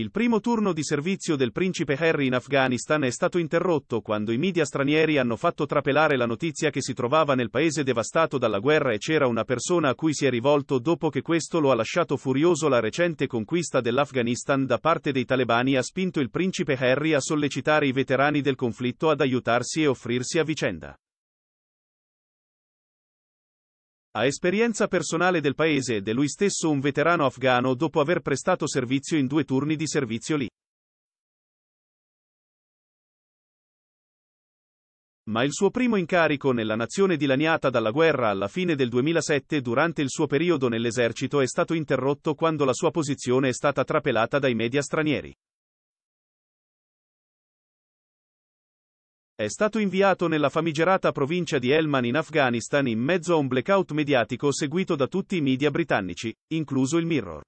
Il primo turno di servizio del principe Harry in Afghanistan è stato interrotto quando i media stranieri hanno fatto trapelare la notizia che si trovava nel paese devastato dalla guerra e c'era una persona a cui si è rivolto dopo che questo lo ha lasciato furioso la recente conquista dell'Afghanistan da parte dei talebani ha spinto il principe Harry a sollecitare i veterani del conflitto ad aiutarsi e offrirsi a vicenda. Ha esperienza personale del paese ed è lui stesso un veterano afgano dopo aver prestato servizio in due turni di servizio lì. Ma il suo primo incarico nella nazione dilaniata dalla guerra alla fine del 2007 durante il suo periodo nell'esercito è stato interrotto quando la sua posizione è stata trapelata dai media stranieri. è stato inviato nella famigerata provincia di Helmand in Afghanistan in mezzo a un blackout mediatico seguito da tutti i media britannici, incluso il Mirror.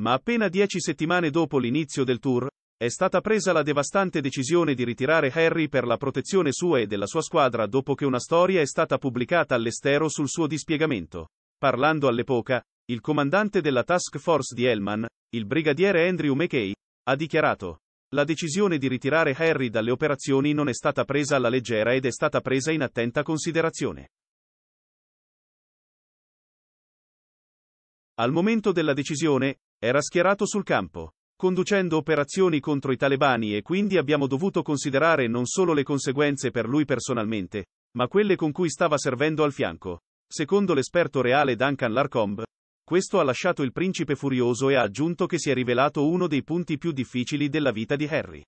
Ma appena dieci settimane dopo l'inizio del tour, è stata presa la devastante decisione di ritirare Harry per la protezione sua e della sua squadra dopo che una storia è stata pubblicata all'estero sul suo dispiegamento. Parlando all'epoca, il comandante della task force di Hellman, il brigadiere Andrew McKay, ha dichiarato. La decisione di ritirare Harry dalle operazioni non è stata presa alla leggera ed è stata presa in attenta considerazione. Al momento della decisione, era schierato sul campo, conducendo operazioni contro i talebani e quindi abbiamo dovuto considerare non solo le conseguenze per lui personalmente, ma quelle con cui stava servendo al fianco. Secondo l'esperto reale Duncan Larcombe, questo ha lasciato il principe furioso e ha aggiunto che si è rivelato uno dei punti più difficili della vita di Harry.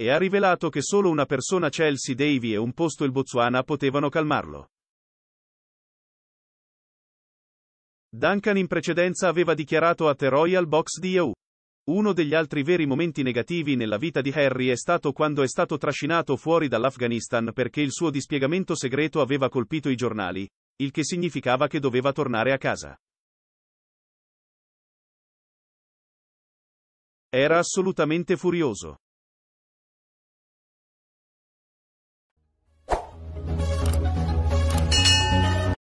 E ha rivelato che solo una persona Chelsea Davy e un posto il Botswana potevano calmarlo. Duncan in precedenza aveva dichiarato a The Royal Box di Yahoo! Uno degli altri veri momenti negativi nella vita di Harry è stato quando è stato trascinato fuori dall'Afghanistan perché il suo dispiegamento segreto aveva colpito i giornali, il che significava che doveva tornare a casa. Era assolutamente furioso.